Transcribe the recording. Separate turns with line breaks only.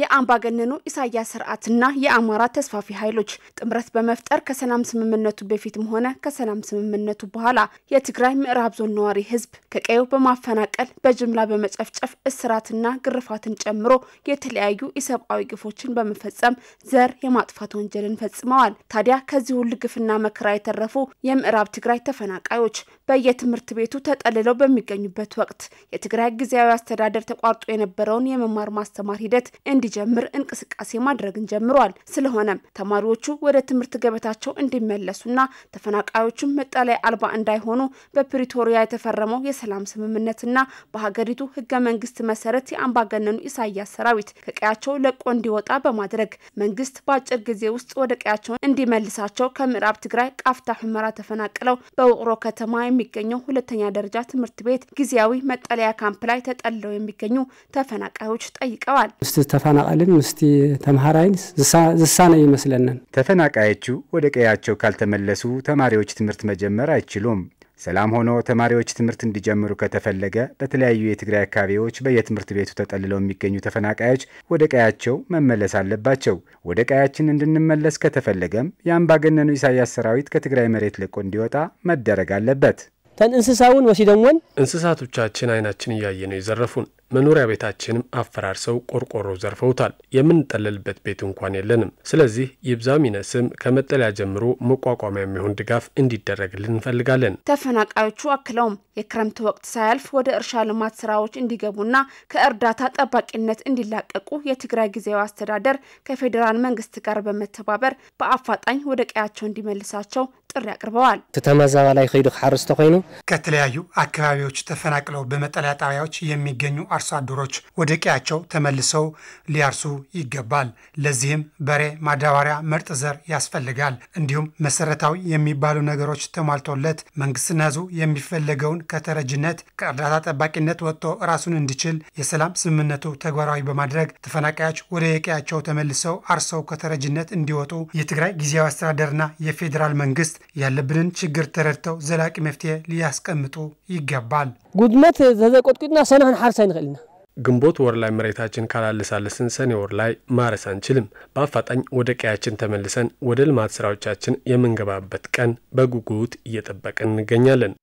የአምባገነኑ ኢሳያስ ስርዓትና የአማራ ተስፋፊ ኃይሎች ጥምረት በመፍጠር ከሰላም ስምምነቱ በፊትም ሆነ ከሰላም ስምምነቱ በኋላ የትግራይ ምዕራብ ዞን ነዋሪ ህዝብ ከቀዩ በማፈናቀል በጅምላ በመጨፍጨፍ እስራትና ግርፋትን ጨምሮ የተለያዩ ኢሰብአዊ ግፎችን በመፈጸም ዘር የማጥፋት ወንጀልን ፈጽመዋል። ታዲያ ከዚህ ሁሉ ግፍና መከራ የተረፉ የምዕራብ ትግራይ ተፈናቃዮች በየትምህርት ቤቱ ተጠልለው በሚገኙበት ወቅት የትግራይ ጊዜያዊ አስተዳደር ተቋርጦ የነበረውን የመማር ማስተማር ሂደት እንዲ እንዲጀምር እንቅስቃሴ ማድረግን ጀምሯል። ስለሆነም ተማሪዎቹ ወደ ትምህርት ገበታቸው እንዲመለሱና ተፈናቃዮቹም መጠለያ አልባ እንዳይሆኑ በፕሪቶሪያ የተፈረመው የሰላም ስምምነትና በሀገሪቱ ህገ መንግስት መሰረት የአምባገነኑ ኢሳያስ ሰራዊት ከቀያቸው ለቆ እንዲወጣ በማድረግ መንግስት በአጭር ጊዜ ውስጥ ወደ ቀያቸው እንዲመልሳቸው ከምዕራብ ትግራይ ቃፍታ ሑመራ ተፈናቅለው በውቅሮ ከተማ የሚገኘው ሁለተኛ ደረጃ ትምህርት ቤት ጊዜያዊ መጠለያ ካምፕ ላይ ተጠልለው የሚገኙ ተፈናቃዮች ጠይቀዋል።
ተፈናቀልን ምስቲ ተምሃራይን ዝሳነ ይመስለንን። ተፈናቃዮቹ ወደ ቀያቸው ካልተመለሱ ተማሪዎች ትምህርት መጀመር አይችሉም። ሰላም ሆኖ ተማሪዎች ትምህርት እንዲጀምሩ ከተፈለገ በተለያዩ የትግራይ አካባቢዎች በየትምህርት ቤቱ ተጠልለው የሚገኙ ተፈናቃዮች ወደ ቀያቸው መመለስ አለባቸው። ወደ ቀያችን እንድንመለስ ከተፈለገም የአምባገነኑ ኢሳያስ ሰራዊት ከትግራይ መሬት ልቆ እንዲወጣ መደረግ አለበት። ተን እንስሳውን ወሲደውን
እንስሳቶቻችን አይናችን እያየ ነው የዘረፉን መኖሪያ ቤታችንም አፈራርሰው ቆርቆሮ ዘርፈውታል። የምንጠለልበት ቤት እንኳን የለንም። ስለዚህ ይብዛም ይነስም ከመጠለያ ጀምሮ መቋቋሚያ የሚሆን ድጋፍ እንዲደረግልን እንፈልጋለን።
ተፈናቃዮቹ አክለውም የክረምት ወቅት ሳያልፍ ወደ እርሻ ልማት ስራዎች እንዲገቡና ከእርዳታ ጠባቂነት እንዲላቀቁ የትግራይ ጊዜያዊ አስተዳደር ከፌዴራል መንግስት ጋር በመተባበር በአፋጣኝ ወደ ቀያቸው እንዲመልሳቸው ጥሪ አቅርበዋል።
ትተመዛባ ላይ ከይዱ ክሓርስ ተኮይኑ
ከተለያዩ አካባቢዎች ተፈናቅለው በመጠለያ ጣቢያዎች የሚገኙ አርሶ አደሮች ወደ ቀያቸው ተመልሰው ሊያርሱ ይገባል። ለዚህም በሬ፣ ማዳበሪያ፣ ምርጥ ዘር ያስፈልጋል። እንዲሁም መሰረታዊ የሚባሉ ነገሮች ተሟልቶለት መንግስትና ህዝቡ የሚፈለገውን ከተረጅነት ከእርዳታ ጠባቂነት ወጥቶ ራሱን እንዲችል የሰላም ስምምነቱ ተግባራዊ በማድረግ ተፈናቃዮች ወደ የቀያቸው ተመልሰው አርሰው ከተረጅነት እንዲወጡ የትግራይ ጊዜያዊ አስተዳደርና የፌዴራል መንግስት ያለብንን ችግር ተረድተው ዘላቂ መፍትሄ ሊያስቀምጡ ይገባል።
ጉድመት ተዘቆጥቁጥና ሰናህን ሓርስ ኢና ግንቦት ወር ላይ መሬታችን ካላለሳለስን ሰኔ ወር ላይ ማረስ አንችልም። በአፋጣኝ ወደ ቀያችን ተመልሰን ወደ ልማት ስራዎቻችን የምንገባበት ቀን በጉጉት እየጠበቅን እንገኛለን።